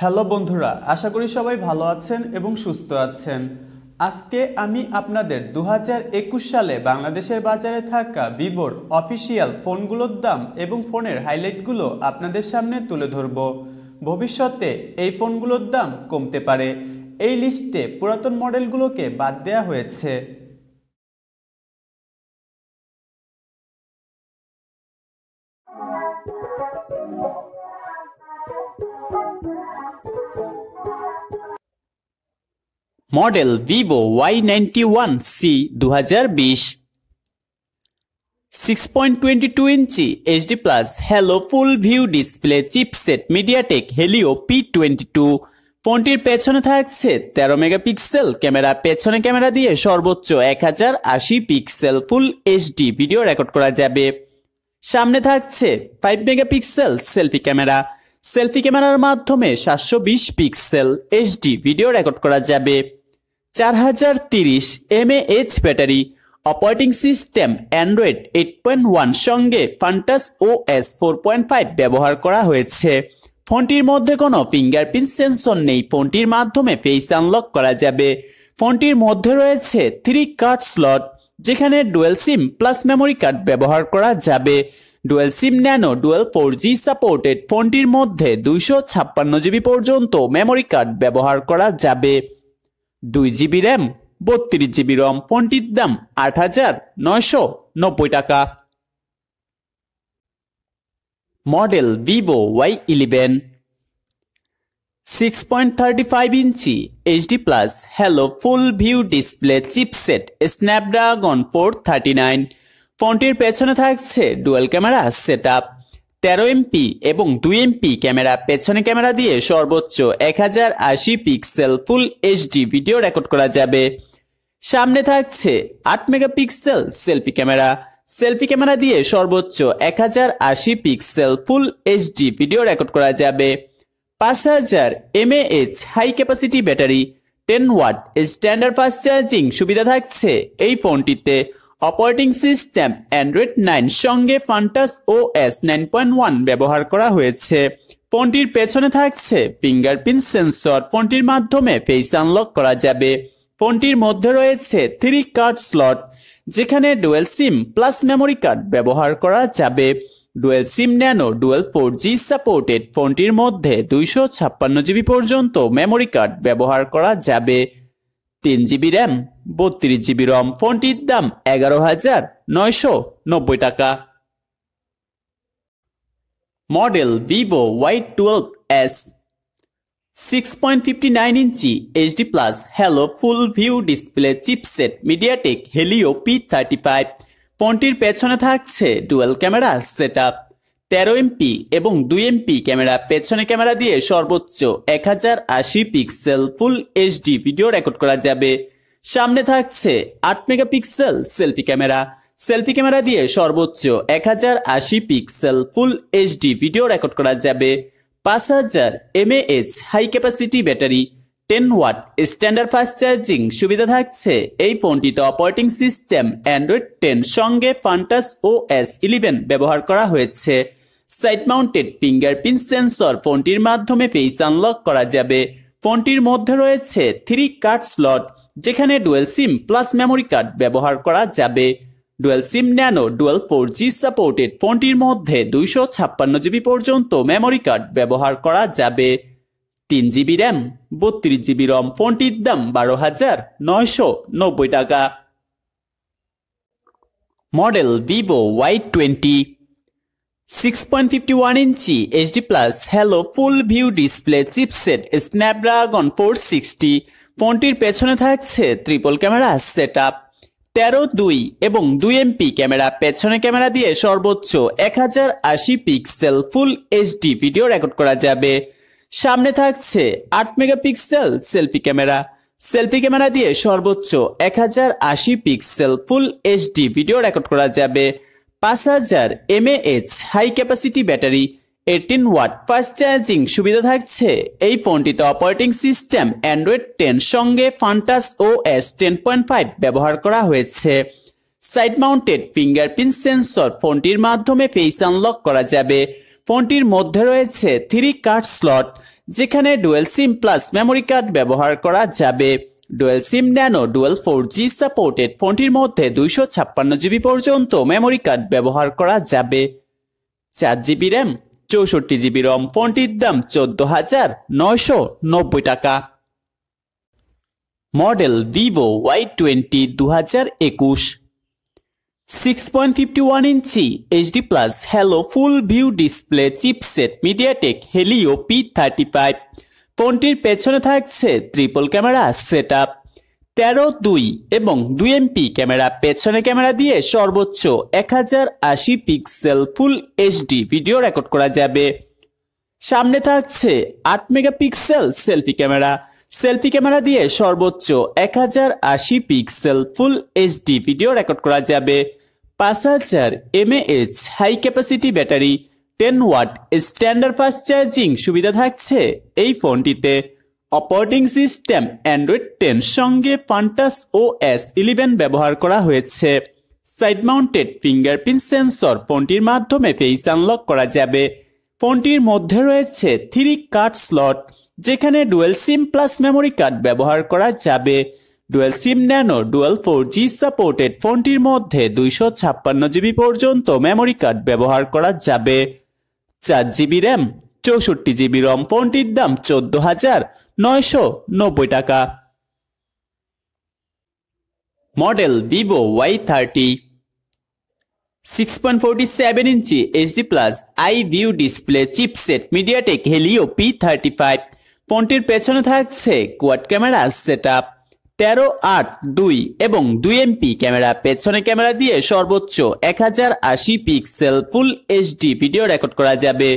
hello বন্ধুরা আশা করি সবাই ভালো আছেন এবং সুস্থ আছেন আজকে আমি আপনাদের দু সালে বাংলাদেশের বাজারে থাকা ভিভোর অফিসিয়াল ফোনগুলোর দাম এবং ফোনের হাইলাইটগুলো আপনাদের সামনে তুলে ধরব ভবিষ্যতে এই ফোনগুলোর দাম কমতে পারে এই লিস্টে পুরাতন মডেলগুলোকে বাদ দেয়া হয়েছে model Vivo Y ninety one C দু হাজার বিশ six point twenty two inch HD plus halo full view display chipset MediaTek Helio P twenty two ফোনটির পেছনে থাকছে তেরো মেগাপিক্সেল ক্যামেরা পেছনে ক্যামেরা দিয়ে সর্বোচ্চ এক হাজার আশি pixel full HD video record করা যাবে সামনে থাকছে five megapixel selfie camera selfie ক্যামেরার মাধ্যমে সাতশো বিশ পিক্সেল এইচডি ভিডিও রেকর্ড করা যাবে চার হাজার তিরিশ mAh battery operating system Android eight point one সঙ্গে Funtouch O S four point five ব্যবহার করা হয়েছে ফোনটির মধ্যে কোনো ফিঙ্গারপ্রিন্ট সেন্সর নেই ফোনটির মাধ্যমে ফেস আনলক করা যাবে ফোনটির মধ্যে রয়েছে থ্রি কার্ড স্লট যেখানে dual SIM plus memory card ব্যবহার করা যাবে dual SIM nano dual four G supported ফোনটির মধ্যে দুইশো ছাপ্পান্ন জিবি পর্যন্ত মেমোরি কার্ড ব্যবহার করা যাবে দুই জিবি র্যাম বত্রিশ জিবি রম ফোনটির দাম আট হাজার নয়শো নব্বই টাকা model Vivo Y eleven six point thirty five inch HD plus halo full view display chipset Snapdragon four thirty nine ফোনটির পেছনে থাকছে ডুয়েল ক্যামেরা সেট আপ তেরো এমপি এবং দুই এমপি ক্যামেরা পেছনে ক্যামেরা দিয়ে সর্বোচ্চ এক হাজার আশি pixel full HD video record করা যাবে সামনে থাকছে আট megapixel selfie camera selfie camera দিয়ে সর্বোচ্চ এক হাজার আশি pixel full HD video record করা যাবে পাঁচ হাজার mAh high capacity battery ten watt standard fast charging সুবিধা থাকছে এই ফোনটিতে অপারেটিং সিস্টেম অ্যান্ড্রয়েড নাইন সঙ্গে Funtouch O S nine point one ব্যবহার করা হয়েছে ফোনটির পেছনে থাকছে ফিঙ্গারপ্রিন্ট সেন্সর ফোনটির মাধ্যমে ফেস আনলক করা যাবে ফোনটির মধ্যে রয়েছে থ্রি কার্ড স্লট যেখানে dual SIM plus memory card ব্যবহার করা যাবে dual SIM nano dual four G supported ফোনটির মধ্যে দুইশো ছাপ্পান্ন জিবি পর্যন্ত মেমোরি কার্ড ব্যবহার করা যাবে তিন জিবি র্যাম বত্রিশ জিবি রম ফোনটির দাম এগারো হাজার নয়শো নব্বই টাকা model Vivo Y twelve S six point fifty nine inch HD plus halo full view display chipset MediaTek Helio P thirty five ফোনটির পেছনে থাকছে ডুয়েল ক্যামেরা সেট আপ তেরো এমপি এবং দুই এমপি ক্যামেরা পেছনে ক্যামেরা দিয়ে সর্বোচ্চ এক হাজার আশি pixel full HD video record করা যাবে সামনে থাকছে আট megapixel selfie camera selfie camera দিয়ে সর্বোচ্চ এক হাজার আশি pixel full HD video record করা যাবে পাঁচ হাজার mAh high capacity battery ten watt standard fast charging সুবিধা থাকছে এই ফোনটিতে অপারেটিং সিস্টেম অ্যান্ড্রয়েড টেন সঙ্গে ফান্টাস ও এস ইলেভেন ব্যবহার করা হয়েছে সাইড মাউন্টেড ফিঙ্গারপ্রিন্ট সেন্সর ফোনটির মাধ্যমে ফেস আনলক করা যাবে ফোনটির মধ্যে রয়েছে থ্রি কার্ড স্লট যেখানে dual SIM plus memory card ব্যবহার করা যাবে dual SIM nano dual four G supported ফোনটির মধ্যে দুইশো ছাপ্পান্ন জিবি পর্যন্ত মেমোরি কার্ড ব্যবহার করা যাবে তিন জিবি র্যাম বত্রিশ জিবি রম ফোনটির দাম বারো হাজার নয়শো নব্বই টাকা model Vivo Y twenty six point fifty one inch HD plus halo full view display chipset Snapdragon four sixty ফোনটির পেছনে থাকছে ট্রিপল ক্যামেরা সেট আপ তেরো দুই এবং দুই এমপি ক্যামেরা পেছনে ক্যামেরা দিয়ে সর্বোচ্চ এক হাজার আশি pixel full HD video record করা যাবে সামনে থাকছে আট megapixel selfie camera selfie camera দিয়ে সর্বোচ্চ এক হাজার আশি pixel full HD video record করা যাবে পাঁচ হাজার mAh high capacity battery eighteen watt fast charging সুবিধা থাকছে এই ফোনটিতে অপারেটিং সিস্টেম অ্যান্ড্রয়েড টেন সঙ্গে Funtouch O S ten point five ব্যবহার করা হয়েছে সাইড মাউন্টেড ফিঙ্গারপ্রিন্ট সেন্সর ফোনটির মাধ্যমে ফেস আনলক করা যাবে ফোনটির মধ্যে রয়েছে থ্রি কার্ড স্লট যেখানে dual SIM plus memory card ব্যবহার করা যাবে dual SIM nano dual four G supported ফোনটির মধ্যে দুইশো ছাপ্পান্ন জিবি পর্যন্ত মেমোরি কার্ড ব্যবহার করা যাবে চার জিবি র্যাম চৌষট্টি জিবি রম ফোনটির দাম চোদ্দ হাজার নয়শো নব্বই টাকা মডেল ভিভো ওয়াই টোয়েন্টি দু হাজার একুশ six point fifty one inch 6.51 plus halo full view display chipset MediaTek Helio P thirty five ফোনটির পেছনে থাকছে ট্রিপল ক্যামেরা সেট আপ তেরো দুই এবং দুই এমপি ক্যামেরা পেছনে ক্যামেরা দিয়ে সর্বোচ্চ এক হাজার আশি pixel full HD video record করা যাবে সামনে থাকছে আট megapixel selfie camera selfie camera দিয়ে সর্বোচ্চ এক হাজার আশি pixel full HD video record করা যাবে পাঁচ হাজার mAh high capacity battery ten watt standard fast charging সুবিধা থাকছে এই ফোনটিতে অপারেটিং সিস্টেম অ্যান্ড্রয়েড টেন সঙ্গে ফান্টাস ও এস ইলেভেন ব্যবহার করা হয়েছে সাইড মাউন্টেড ফিঙ্গারপ্রিন্ট সেন্সর ফোনটির মাধ্যমে ফেস আনলক করা যাবে ফোনটির মধ্যে রয়েছে থ্রি কার্ড স্লট যেখানে dual SIM plus memory card ব্যবহার করা যাবে dual SIM nano dual four G supported ফোনটির মধ্যে দুইশো ছাপ্পান্ন জিবি পর্যন্ত মেমোরি কার্ড ব্যবহার করা যাবে চার জিবি র্যাম চৌষট্টি জিবি রম ফোনটির দাম চোদ্দ হাজার নয়শো নব্বই টাকা model Vivo Y thirty 6.47 inchi HD Plus iView display chipset MediaTek Helio P35 ফোনটির পেছনে থাকছে কোয়াড ক্যামেরা সেটআপ তেরো আট দুই এবং দুই এমপি ক্যামেরা পেছনে ক্যামেরা দিয়ে সর্বোচ্চ এক হাজার আশি pixel full HD video record করা যাবে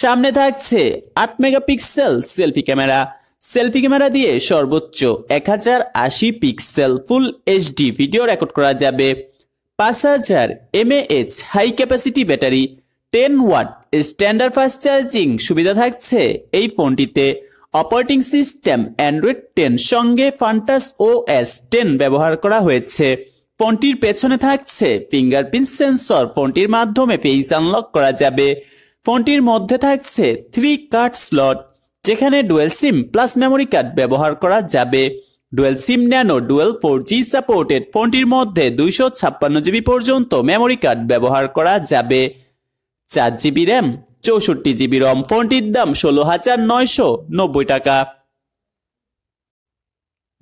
সামনে থাকছে আট megapixel selfie camera selfie camera দিয়ে সর্বোচ্চ এক হাজার আশি pixel full HD video record করা যাবে পাঁচ হাজার mAh high capacity battery ten watt standard fast charging সুবিধা থাকছে এই ফোনটিতে অপারেটিং সিস্টেম অ্যান্ড্রয়েড টেন সঙ্গে ফান্টাস ও এস টেন ব্যবহার করা হয়েছে ফোনটির পেছনে থাকছে ফিঙ্গারপ্রিন্ট সেন্সর ফোনটির মাধ্যমে পেজ আনলক করা যাবে ফোনটির মধ্যে থাকছে থ্রি কার্ড স্লট যেখানে dual SIM plus memory card ব্যবহার করা যাবে dual SIM nano dual four G supported ফোনটির মধ্যে দুইশো ছাপ্পান্ন জিবি পর্যন্ত মেমোরি কার্ড ব্যবহার করা যাবে চার জিবি র্যাম চৌষট্টি জিবি রম ফোনটির দাম ষোলো হাজার নয়শো নব্বই টাকা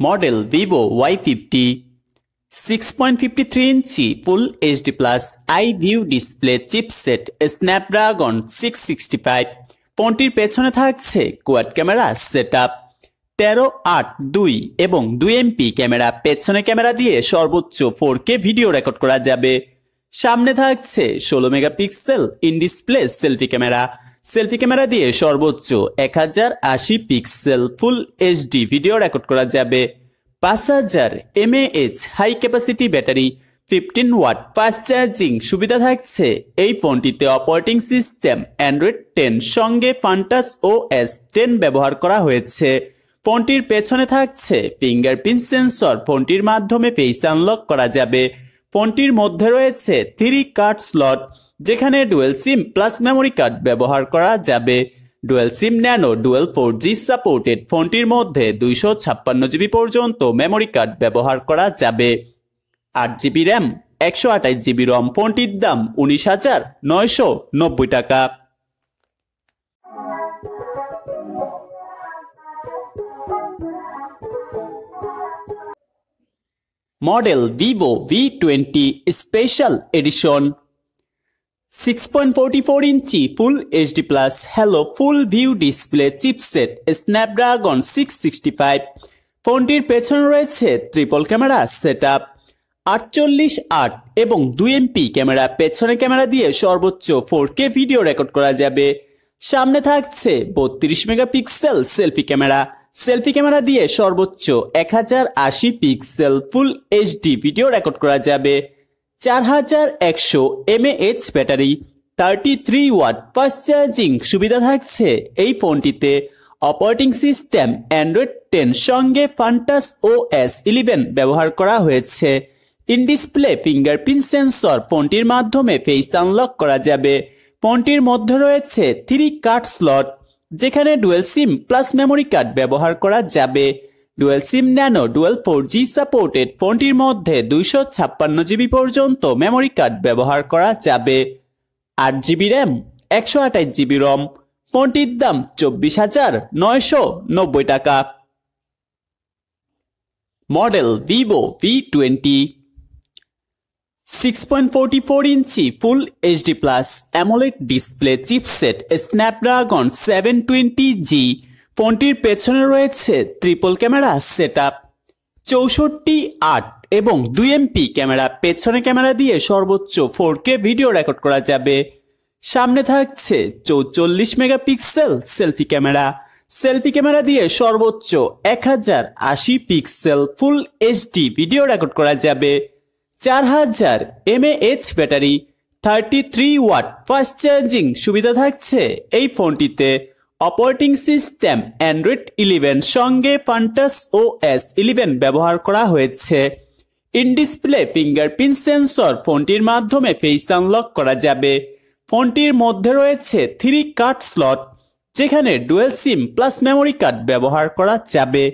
model Vivo Y fifty six point fifty three inch full HD plus i view display chipset Snapdragon six sixty five ফোনটির পেছনে থাকছে কোয়াড ক্যামেরা সেট আপ তেরো আট দুই এবং দুই এমপি ক্যামেরা পেছনে ক্যামেরা দিয়ে সর্বোচ্চ ফোর কে ভিডিও রেকর্ড করা যাবে সামনে থাকছে ষোলো megapixel in display selfie camera selfie camera দিয়ে সর্বোচ্চ এক হাজার আশি pixel full HD video record করা যাবে পাঁচ হাজার mAh high capacity battery fifteen watt fast charging সুবিধা থাকছে এই ফোনটিতে অপারেটিং সিস্টেম অ্যান্ড্রয়েড টেন সঙ্গে ফান্টাস ও এস টেন ব্যবহার করা হয়েছে ফোনটির পেছনে থাকছে ফিঙ্গারপ্রিন্ট সেন্সর ফোনটির মাধ্যমে ফেস আনলক করা যাবে ফোনটির মধ্যে রয়েছে থ্রি কার্ড স্লট যেখানে dual SIM plus memory card ব্যবহার করা যাবে dual SIM nano dual four G supported ফোনটির মধ্যে দুইশো ছাপ্পান্ন জিবি পর্যন্ত মেমোরি কার্ড ব্যবহার করা যাবে আট জিবি র্যাম একশো আঠাইশ জিবি রম ফোনটির দাম উনিশ হাজার নয়শো নব্বই টাকা model Vivo V twenty special edition six point forty four inch full HD plus halo full view display chipset Snapdragon six sixty five ফোনটির পেছনে রয়েছে ট্রিপল ক্যামেরা সেট আপ আটচল্লিশ আট এবং দুই এমপি ক্যামেরা পেছনে ক্যামেরা দিয়ে সর্বোচ্চ ফোর কে ভিডিও রেকর্ড করা যাবে সামনে থাকছে বত্রিশ megapixel selfie camera selfie camera দিয়ে সর্বোচ্চ এক হাজার আশি pixel full HD video record করা যাবে চার হাজার একশো mAh battery thirty three watt fast charging সুবিধা থাকছে এই ফোনটিতে অপারেটিং সিস্টেম অ্যান্ড্রয়েড টেন সঙ্গে ফান্টাস ও এস ইলেভেন ব্যবহার করা হয়েছে ইন ডিসপ্লে ফিঙ্গারপ্রিন্ট সেন্সর ফোনটির মাধ্যমে ফেস আনলক করা যাবে ফোনটির মধ্যে রয়েছে থ্রি কাট স্লট যেখানে dual SIM plus memory card ব্যবহার করা যাবে dual SIM nano dual four G supported ফোনটির মধ্যে দুইশো ছাপ্পান্ন জিবি পর্যন্ত মেমোরি কার্ড ব্যবহার করা যাবে আট জিবি র্যাম একশো আঠাইশ জিবি রম ফোনটির দাম চব্বিশ হাজার নয়শো নব্বই টাকা model Vivo V twenty six point four inch full HD plus AMOLED display chipset Snapdragon seven twenty G ফোনটির পেছনে রয়েছে ট্রিপল ক্যামেরা সেট আপ চৌষট্টি আট এবং দুই এমপি ক্যামেরা পেছনে ক্যামেরা দিয়ে সর্বোচ্চ ফোর কে ভিডিও রেকর্ড করা যাবে সামনে থাকছে চৌচল্লিশ megapixel selfie camera selfie camera দিয়ে সর্বোচ্চ এক হাজার আশি pixel full HD video record করা যাবে চার হাজার mAh battery thirty three watt fast charging সুবিধা থাকছে এই ফোনটিতে অপারেটিং সিস্টেম অ্যান্ড্রয়েড ইলেভেন সঙ্গে ফান্টাস ও এস ইলেভেন ব্যবহার করা হয়েছে ইনডিসপ্লে ফিঙ্গারপ্রিন্ট সেন্সর ফোনটির মাধ্যমে ফেস আনলক করা যাবে ফোনটির মধ্যে রয়েছে থ্রি কার্ড স্লট যেখানে dual SIM plus memory card ব্যবহার করা যাবে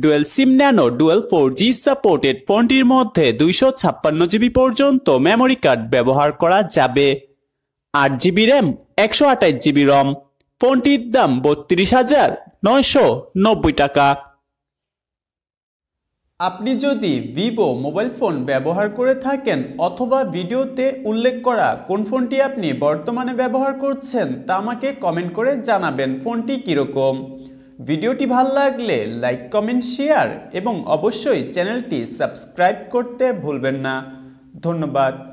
dual SIM nano dual four G supported ফোনটির মধ্যে দুইশো ছাপ্পান্ন জিবি পর্যন্ত মেমোরি কার্ড ব্যবহার করা যাবে আট জিবি র্যাম একশো আঠাইশ জিবি রম ফোনটির দাম বত্রিশ হাজার নয়শো নব্বই টাকা আপনি যদি ভিভো মোবাইল ফোন ব্যবহার করে থাকেন অথবা ভিডিওতে উল্লেখ করা কোন ফোনটি আপনি বর্তমানে ব্যবহার করছেন তা আমাকে কমেন্ট করে জানাবেন ফোনটি কীরকম ভিডিওটি ভাল লাগলে লাইক কমেন্ট শেয়ার এবং অবশ্যই চ্যানেলটি সাবস্ক্রাইব করতে ভুলবেন না ধন্যবাদ